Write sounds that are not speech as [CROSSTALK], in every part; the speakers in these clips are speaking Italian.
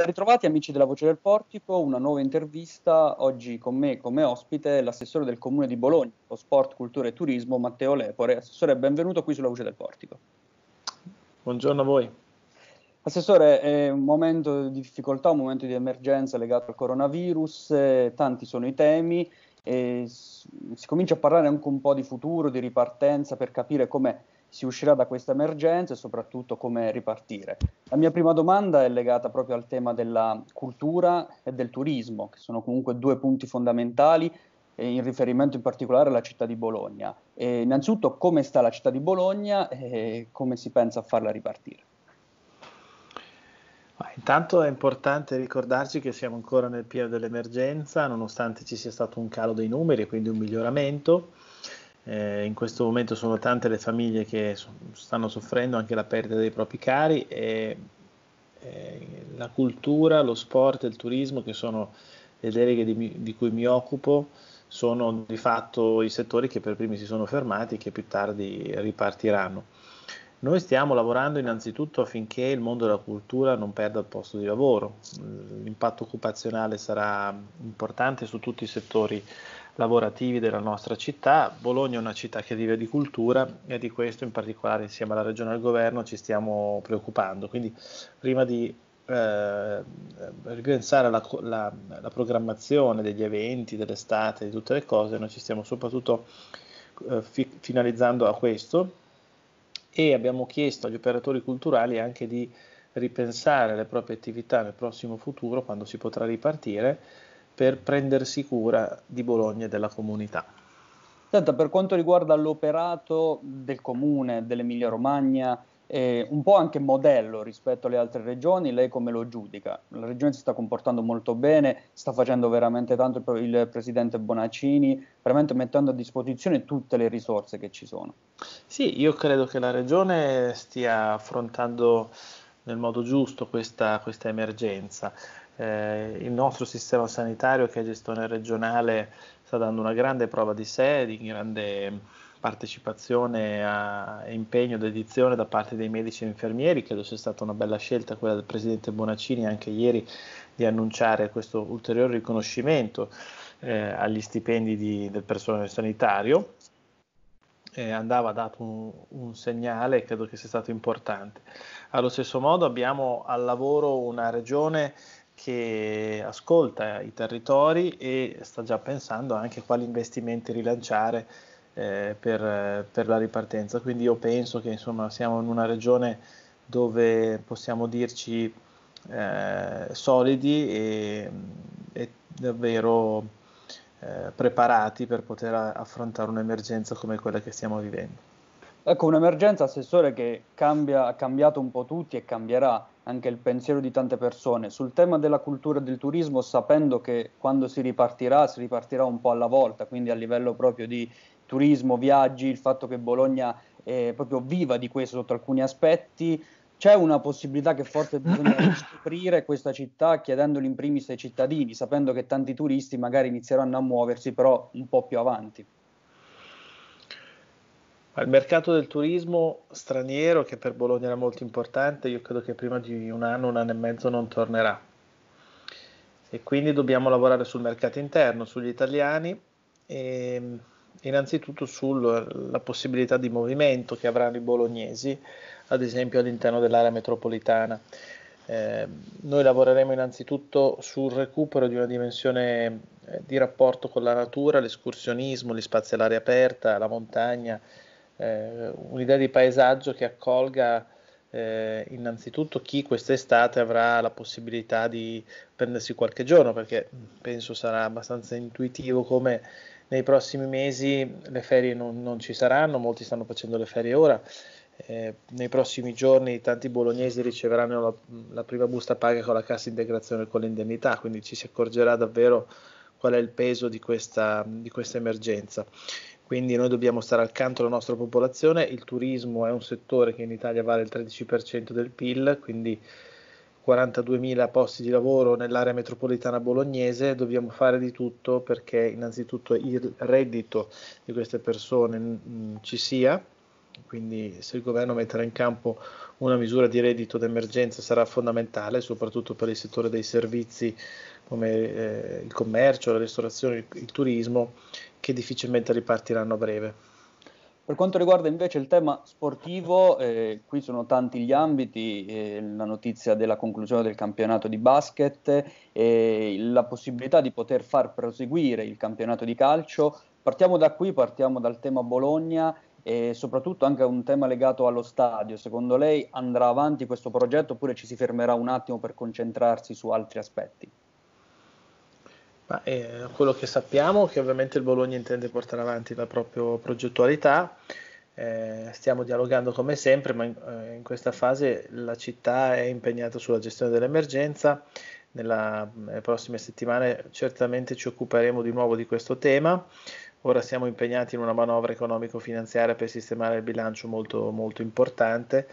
Ben Ritrovati amici della Voce del Portico, una nuova intervista oggi con me come ospite l'assessore del Comune di Bologna, lo Sport, Cultura e Turismo, Matteo Lepore. Assessore, benvenuto qui sulla Voce del Portico. Buongiorno a voi. Assessore, è un momento di difficoltà, un momento di emergenza legato al coronavirus, eh, tanti sono i temi, eh, si comincia a parlare anche un po' di futuro, di ripartenza per capire come si uscirà da questa emergenza e soprattutto come ripartire. La mia prima domanda è legata proprio al tema della cultura e del turismo, che sono comunque due punti fondamentali, in riferimento in particolare alla città di Bologna. E innanzitutto come sta la città di Bologna e come si pensa a farla ripartire? Intanto è importante ricordarci che siamo ancora nel pieno dell'emergenza, nonostante ci sia stato un calo dei numeri e quindi un miglioramento. Eh, in questo momento sono tante le famiglie che so, stanno soffrendo anche la perdita dei propri cari e, e eh, la cultura, lo sport e il turismo, che sono le deleghe di, di, cui mi occupo, sono di fatto i settori che per primi si sono fermati e che più tardi ripartiranno. Noi stiamo lavorando innanzitutto affinché il mondo della cultura non perda il posto di lavoro. L'impatto occupazionale sarà importante su tutti i settori lavorativi della nostra città. Bologna è una città che vive di cultura e di questo in particolare insieme alla regione e al governo ci stiamo preoccupando. Quindi prima di eh, ripensare alla la, la programmazione degli eventi, dell'estate, di tutte le cose, noi ci stiamo soprattutto eh, fi- finalizzando a questo e abbiamo chiesto agli operatori culturali anche di ripensare le proprie attività nel prossimo futuro, quando si potrà ripartire, per prendersi cura di Bologna e della comunità. Senta, per quanto riguarda l'operato del comune dell'Emilia Romagna, eh, un po' anche modello rispetto alle altre regioni, lei come lo giudica? La regione si sta comportando molto bene, sta facendo veramente tanto il, il presidente Bonaccini, veramente mettendo a disposizione tutte le risorse che ci sono. Sì, io credo che la regione stia affrontando nel modo giusto questa, questa emergenza eh, il nostro sistema sanitario che è gestione regionale sta dando una grande prova di sé, di grande partecipazione a, e impegno, dedizione da parte dei medici e infermieri, credo sia stata una bella scelta quella del Presidente Bonaccini anche ieri di annunciare questo ulteriore riconoscimento eh, agli stipendi di, del personale sanitario. Eh, andava dato un, un segnale e credo che sia stato importante. Allo stesso modo abbiamo al lavoro una regione che ascolta i territori e sta già pensando anche quali investimenti rilanciare eh, per, per, la ripartenza. Quindi io penso che insomma, siamo in una regione dove possiamo dirci eh, solidi e, e davvero eh, preparati per poter affrontare un'emergenza come quella che stiamo vivendo. Ecco, un'emergenza, Assessore, che cambia, ha cambiato un po' tutti e cambierà anche il pensiero di tante persone. Sul tema della cultura e del turismo, sapendo che quando si ripartirà, si ripartirà un po' alla volta, quindi a livello proprio di turismo, viaggi, il fatto che Bologna è proprio viva di questo sotto alcuni aspetti, c'è una possibilità che forse bisogna [COUGHS] scoprire questa città chiedendolo in primis ai cittadini, sapendo che tanti turisti magari inizieranno a muoversi però un po' più avanti. Al mercato del turismo straniero, che per Bologna era molto importante, io credo che prima di un anno, un anno e mezzo non tornerà. E quindi dobbiamo lavorare sul mercato interno, sugli italiani e ehm, innanzitutto sulla possibilità di movimento che avranno i bolognesi, ad esempio all'interno dell'area metropolitana. Eh, noi lavoreremo innanzitutto sul recupero di una dimensione eh, di rapporto con la natura, l'escursionismo, gli spazi all'aria aperta, la montagna, eh, un'idea di paesaggio che accolga eh, innanzitutto chi quest'estate avrà la possibilità di prendersi qualche giorno, perché penso sarà abbastanza intuitivo come nei prossimi mesi le ferie non, non ci saranno, molti stanno facendo le ferie ora. Eh, nei prossimi giorni tanti bolognesi riceveranno la, la prima busta paga con la cassa integrazione e con l'indennità, quindi ci si accorgerà davvero qual è il peso di questa, di questa emergenza. Quindi noi dobbiamo stare accanto alla nostra popolazione, il turismo è un settore che in Italia vale il 13% del PIL, quindi 42.000 posti di lavoro nell'area metropolitana bolognese, dobbiamo fare di tutto perché innanzitutto il reddito di queste persone mm, mm, ci sia, quindi se il governo metterà in campo una misura di reddito d'emergenza sarà fondamentale, soprattutto per il settore dei servizi come eh, il commercio, la ristorazione, il, il turismo che difficilmente ripartiranno a breve. Per quanto riguarda invece il tema sportivo, eh, qui sono tanti gli ambiti, eh, la notizia della conclusione del campionato di basket, eh, la possibilità di poter far proseguire il campionato di calcio. Partiamo da qui, partiamo dal tema Bologna e soprattutto anche un tema legato allo stadio. Secondo lei andrà avanti questo progetto oppure ci si fermerà un attimo per concentrarsi su altri aspetti? Ma, eh, quello che sappiamo è che ovviamente il Bologna intende portare avanti la propria progettualità, eh, stiamo dialogando come sempre, ma in, eh, in, questa fase la città è impegnata sulla gestione dell'emergenza. Nella, nelle eh, prossime settimane certamente ci occuperemo di nuovo di questo tema. Ora siamo impegnati in una manovra economico-finanziaria per sistemare il bilancio molto, molto importante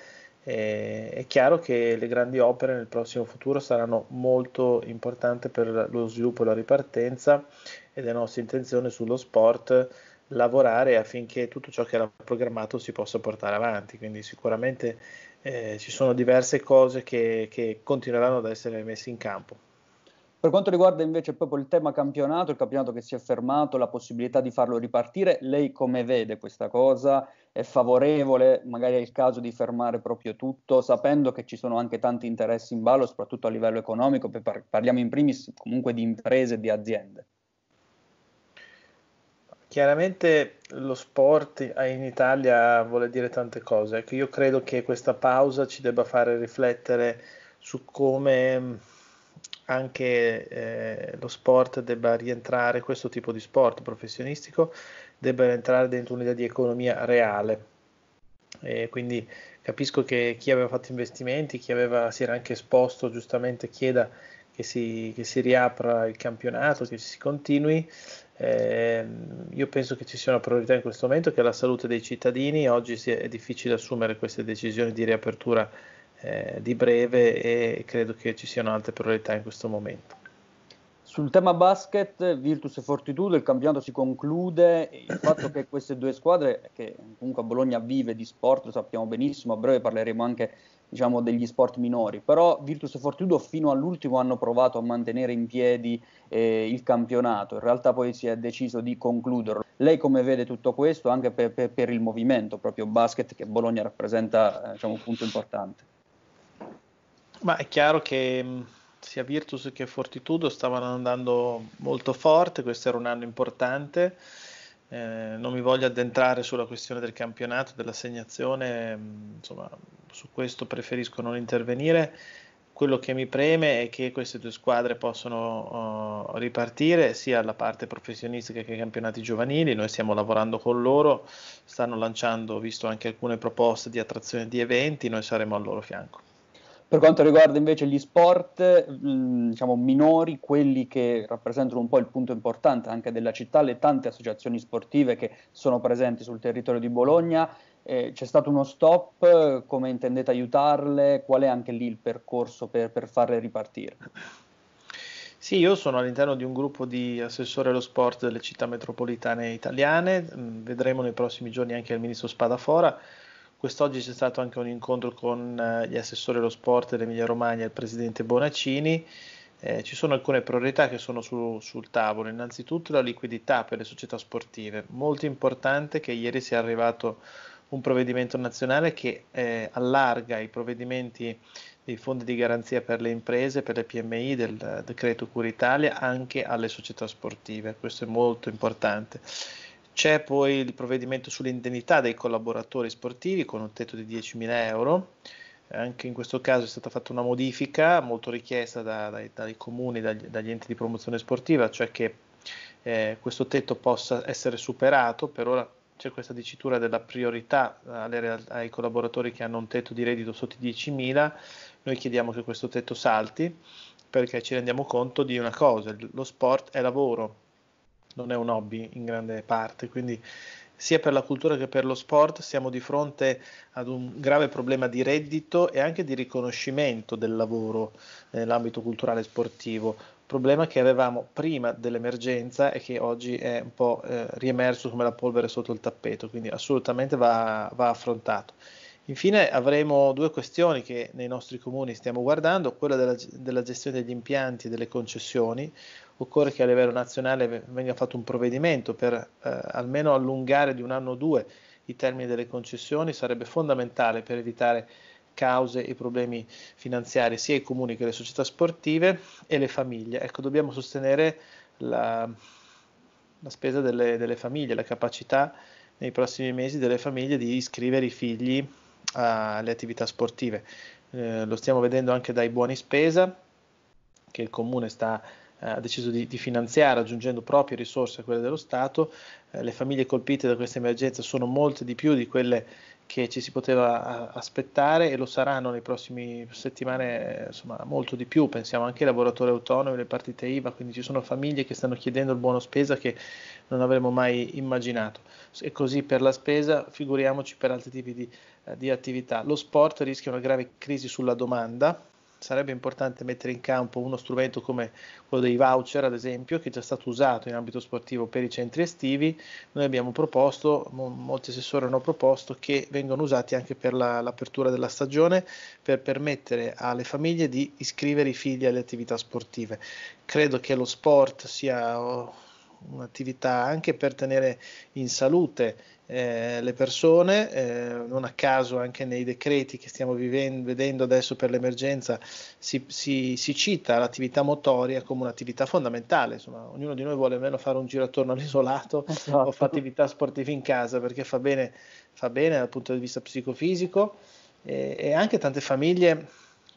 eh, è chiaro che le grandi opere nel prossimo futuro saranno molto importanti per lo sviluppo e la ripartenza ed è nostra intenzione sullo sport lavorare affinché tutto ciò che era programmato si possa portare avanti, quindi sicuramente eh, ci sono diverse cose che, che continueranno ad essere messe in campo. Per quanto riguarda invece proprio il tema campionato, il campionato che si è fermato, la possibilità di farlo ripartire, lei come vede questa cosa? È favorevole? Magari è il caso di fermare proprio tutto, sapendo che ci sono anche tanti interessi in ballo, soprattutto a livello economico, parliamo in primis comunque di imprese e di aziende. Chiaramente lo sport in Italia vuole dire tante cose. Ecco, io credo che questa pausa ci debba fare riflettere su come anche eh, lo sport debba rientrare, questo tipo di sport professionistico debba rientrare dentro un'idea di economia reale. E quindi capisco che chi aveva fatto investimenti, chi aveva, si era anche esposto giustamente chieda che si, che si riapra il campionato, che si continui. Eh, io penso che ci sia una priorità in questo momento che è la salute dei cittadini. Oggi è difficile assumere queste decisioni di riapertura eh, di breve e credo che ci siano altre priorità in questo momento. Sul tema basket, Virtus e Fortitudo, il campionato si conclude, il fatto che queste due squadre, che comunque Bologna vive di sport, lo sappiamo benissimo, a breve parleremo anche diciamo, degli sport minori, però Virtus e Fortitudo fino all'ultimo hanno provato a mantenere in piedi eh, il campionato, in realtà poi si è deciso di concluderlo. Lei come vede tutto questo anche per, per, per il movimento proprio basket che Bologna rappresenta eh, diciamo, un punto importante? Ma è chiaro che mm, sia Virtus che Fortitudo stavano andando molto forte, questo era un anno importante. Eh, non mi voglio addentrare sulla questione del campionato, dell'assegnazione, mm, insomma, su questo preferisco non intervenire. Quello che mi preme è che queste due squadre possano uh, oh, ripartire sia alla parte professionistica che ai campionati giovanili. Noi stiamo lavorando con loro, stanno lanciando, ho visto anche alcune proposte di attrazione di eventi, noi saremo al loro fianco. Per quanto riguarda invece gli sport, mm, diciamo minori, quelli che rappresentano un po' il punto importante anche della città, le tante associazioni sportive che sono presenti sul territorio di Bologna, eh, c'è stato uno stop, come intendete aiutarle? Qual è anche lì il percorso per, per farle ripartire? Sì, io sono all'interno di un gruppo di assessore allo sport delle città metropolitane italiane, mm, vedremo nei prossimi giorni anche il ministro Spadafora Quest'oggi c'è stato anche un incontro con eh, gli assessori dello sport dell'Emilia Romagna e il presidente Bonaccini. Eh, ci sono alcune priorità che sono su, sul tavolo, innanzitutto la liquidità per le società sportive, molto importante che ieri sia arrivato un provvedimento nazionale che eh, allarga i provvedimenti dei fondi di garanzia per le imprese, per le PMI del eh, decreto Cura Italia anche alle società sportive, questo è molto importante. C'è poi il provvedimento sull'indennità dei collaboratori sportivi con un tetto di 10.000 euro. Anche in questo caso è stata fatta una modifica molto richiesta da, dai, dai, comuni, dagli, dagli, enti di promozione sportiva, cioè che eh, questo tetto possa essere superato. Per ora c'è questa dicitura della priorità eh, alle, ai collaboratori che hanno un tetto di reddito sotto i 10.000. Noi chiediamo che questo tetto salti perché ci rendiamo conto di una cosa, lo sport è lavoro non è un hobby in grande parte, quindi sia per la cultura che per lo sport siamo di fronte ad un grave problema di reddito e anche di riconoscimento del lavoro nell'ambito culturale e sportivo, problema che avevamo prima dell'emergenza e che oggi è un po' eh, riemerso come la polvere sotto il tappeto, quindi assolutamente va, va affrontato. Infine avremo due questioni che nei nostri comuni stiamo guardando, quella della, della gestione degli impianti e delle concessioni, occorre che a livello nazionale venga fatto un provvedimento per eh, almeno allungare di un anno o due i termini delle concessioni, sarebbe fondamentale per evitare cause e problemi finanziari sia i comuni che le società sportive e le famiglie. Ecco, dobbiamo sostenere la, la spesa delle, delle famiglie, la capacità nei prossimi mesi delle famiglie di iscrivere i figli alle attività sportive. Eh, lo stiamo vedendo anche dai buoni spesa che il comune sta eh, ha deciso di, di, finanziare aggiungendo proprie risorse a quelle dello Stato. Eh, le famiglie colpite da questa emergenza sono molte di più di quelle che ci si poteva eh, aspettare e lo saranno nei prossimi settimane eh, insomma, molto di più, pensiamo anche ai lavoratori autonomi, le partite IVA, quindi ci sono famiglie che stanno chiedendo il buono spesa che non avremmo mai immaginato. E così per la spesa, figuriamoci per altri tipi di, di attività. Lo sport rischia una grave crisi sulla domanda, sarebbe importante mettere in campo uno strumento come quello dei voucher, ad esempio, che è già stato usato in ambito sportivo per i centri estivi. Noi abbiamo proposto, molti assessori hanno proposto che vengano usati anche per la, l'apertura della stagione per permettere alle famiglie di iscrivere i figli alle attività sportive. Credo che lo sport sia un'attività anche per tenere in salute eh, le persone, eh, non a caso anche nei decreti che stiamo vivendo, vedendo adesso per l'emergenza si, si, si cita l'attività motoria come un'attività fondamentale, insomma ognuno di noi vuole almeno fare un giro attorno all'isolato esatto. o fare attività sportive in casa perché fa bene, fa bene dal punto di vista psicofisico eh, e anche tante famiglie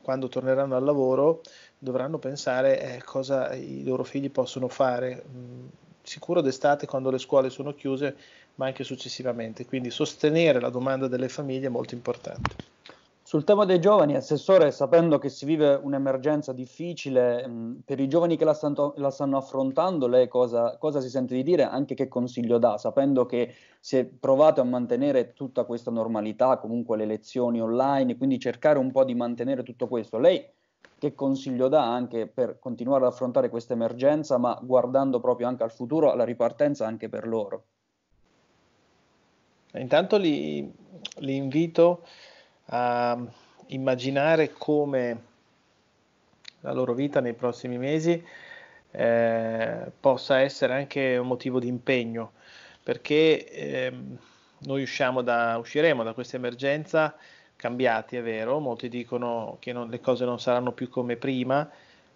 quando torneranno al lavoro dovranno pensare eh, cosa i loro figli possono fare. Mh, mm, sicuro d'estate quando le scuole sono chiuse, ma anche successivamente. Quindi sostenere la domanda delle famiglie è molto importante. Sul tema dei giovani, Assessore, sapendo che si vive un'emergenza difficile, mm, per i giovani che la, stanno, la stanno affrontando, lei cosa, cosa, si sente di dire? Anche che consiglio dà, sapendo che si è provato a mantenere tutta questa normalità, comunque le lezioni online, quindi cercare un po' di mantenere tutto questo. Lei che consiglio dà anche per continuare ad affrontare questa emergenza, ma guardando proprio anche al futuro, alla ripartenza anche per loro? Intanto li, li invito a immaginare come la loro vita nei prossimi mesi eh, possa essere anche un motivo di impegno, perché eh, noi da, usciremo da questa emergenza cambiati, è vero, molti dicono che non, le cose non saranno più come prima,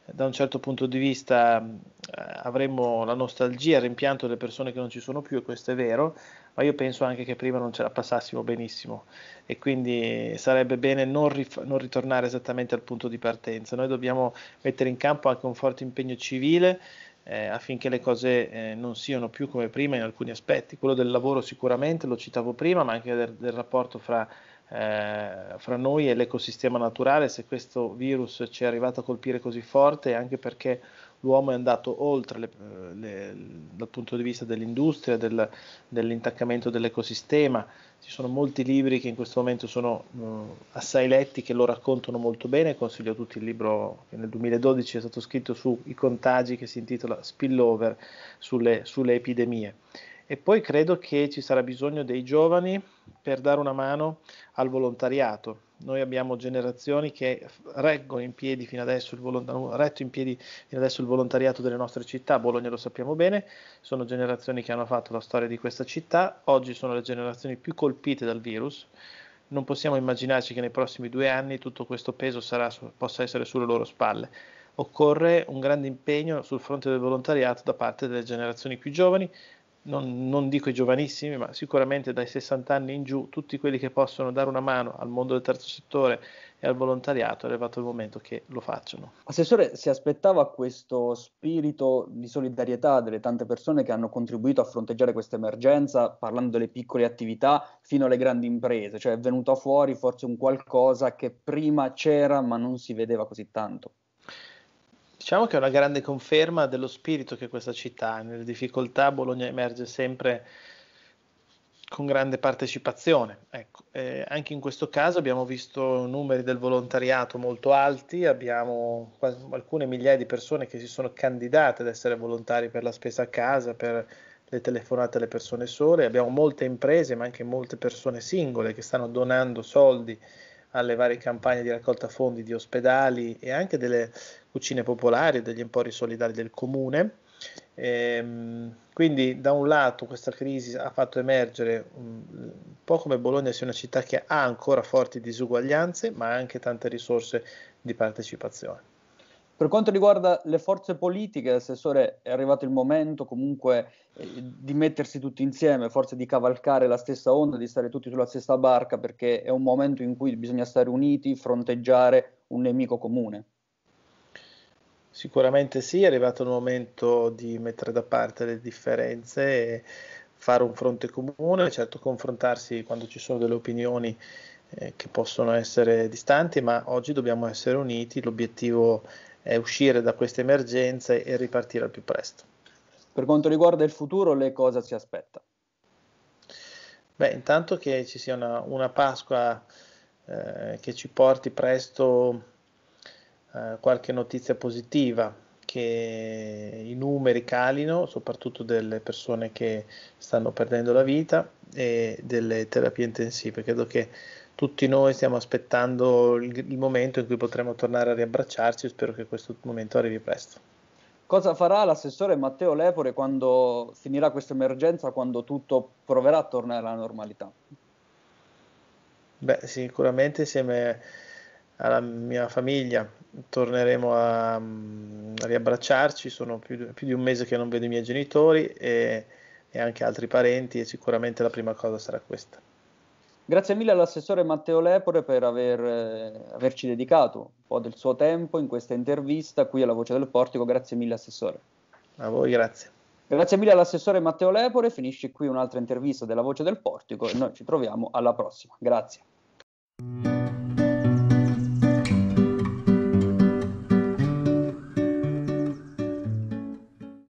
da un certo punto di vista eh, avremo la nostalgia, il rimpianto delle persone che non ci sono più, e questo è vero, ma io penso anche che prima non ce la passassimo benissimo e quindi sarebbe bene non, rif- non ritornare esattamente al punto di partenza. Noi dobbiamo mettere in campo anche un forte impegno civile eh, affinché le cose eh, non siano più come prima in alcuni aspetti, quello del lavoro sicuramente, lo citavo prima, ma anche del, del rapporto fra eh, fra noi e l'ecosistema naturale, se questo virus ci è arrivato a colpire così forte, è anche perché l'uomo è andato oltre le, eh, le, dal punto di vista dell'industria, del, dell'intaccamento dell'ecosistema. Ci sono molti libri che in questo momento sono mh, eh, assai letti, che lo raccontano molto bene. Consiglio a tutti il libro che nel 2012 è stato scritto sui contagi, che si intitola Spillover, sulle, sulle epidemie. E poi credo che ci sarà bisogno dei giovani per dare una mano al volontariato. Noi abbiamo generazioni che reggono in piedi fino adesso il, volontariato, in piedi fino adesso il volontariato delle nostre città, Bologna lo sappiamo bene, sono generazioni che hanno fatto la storia di questa città, oggi sono le generazioni più colpite dal virus, non possiamo immaginarci che nei prossimi due anni tutto questo peso sarà, possa essere sulle loro spalle. Occorre un grande impegno sul fronte del volontariato da parte delle generazioni più giovani non, non, dico i giovanissimi, ma sicuramente dai 60 anni in giù, tutti quelli che possono dare una mano al mondo del terzo settore e al volontariato, è arrivato il momento che lo facciano. Assessore, si aspettava questo spirito di solidarietà delle tante persone che hanno contribuito a fronteggiare questa emergenza, parlando delle piccole attività fino alle grandi imprese, cioè è venuto fuori forse un qualcosa che prima c'era ma non si vedeva così tanto. Diciamo che è una grande conferma dello spirito che questa città ha. Nelle difficoltà Bologna emerge sempre con grande partecipazione. Ecco, eh, anche in questo caso abbiamo visto numeri del volontariato molto alti, abbiamo alcune migliaia di persone che si sono candidate ad essere volontari per la spesa a casa, per le telefonate alle persone sole, abbiamo molte imprese ma anche molte persone singole che stanno donando soldi alle varie campagne di raccolta fondi di ospedali e anche delle cucine popolari, degli empori solidari del comune. Ehm, quindi da un lato questa crisi ha fatto emergere mm, un po' come Bologna sia una città che ha ancora forti disuguaglianze, ma anche tante risorse di partecipazione. Per quanto riguarda le forze politiche, Assessore, è arrivato il momento comunque eh, di mettersi tutti insieme, forse di cavalcare la stessa onda, di stare tutti sulla stessa barca, perché è un momento in cui bisogna stare uniti, fronteggiare un nemico comune. Sicuramente sì, è arrivato il momento di mettere da parte le differenze fare un fronte comune, certo confrontarsi quando ci sono delle opinioni eh, che possono essere distanti, ma oggi dobbiamo essere uniti, l'obiettivo è eh, uscire da queste emergenze e ripartire al più presto. Per quanto riguarda il futuro, lei cosa si aspetta? Beh, intanto che ci sia una, una Pasqua eh, che ci porti presto eh, qualche notizia positiva, che i numeri calino, soprattutto delle persone che stanno perdendo la vita e delle terapie intensive. Credo che tutti noi stiamo aspettando il, il momento in cui potremo tornare a riabbracciarci. Spero che questo momento arrivi presto. Cosa farà l'assessore Matteo Lepore quando finirà questa emergenza, quando tutto proverà a tornare alla normalità? Beh, sicuramente insieme alla mia famiglia torneremo a, mm, a riabbracciarci, sono più, più, di un mese che non vedo i miei genitori e, e anche altri parenti e sicuramente la prima cosa sarà questa. Grazie mille all'assessore Matteo Lepore per aver, eh, averci dedicato un po' del suo tempo in questa intervista qui alla Voce del Portico. Grazie mille assessore. A voi grazie. Grazie mille all'assessore Matteo Lepore, finisce qui un'altra intervista della Voce del Portico e noi ci troviamo alla prossima. Grazie.